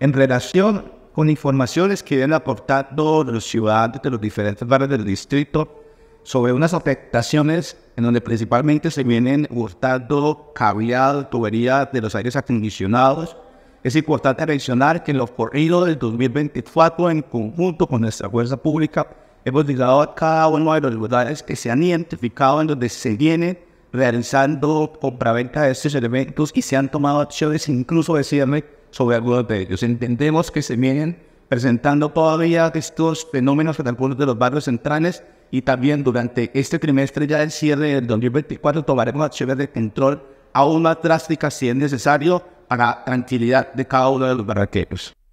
en relación con informaciones que vienen aportando los ciudadanos de los diferentes barrios del distrito sobre unas afectaciones en donde principalmente se vienen gustando caviar, tuberías de los aires acondicionados. Es importante mencionar que en los corridos del 2024, en conjunto con nuestra fuerza pública, hemos llegado a cada uno de los lugares que se han identificado en donde se vienen realizando compraventa de estos elementos y se han tomado acciones, incluso decirme, sobre algunos de ellos. Entendemos que se vienen presentando todavía estos fenómenos en algunos de los barrios centrales y también durante este trimestre ya el cierre del 2024 tomaremos acciones de control aún más drástica, si es necesario para tranquilidad de cada uno de los barraqueros.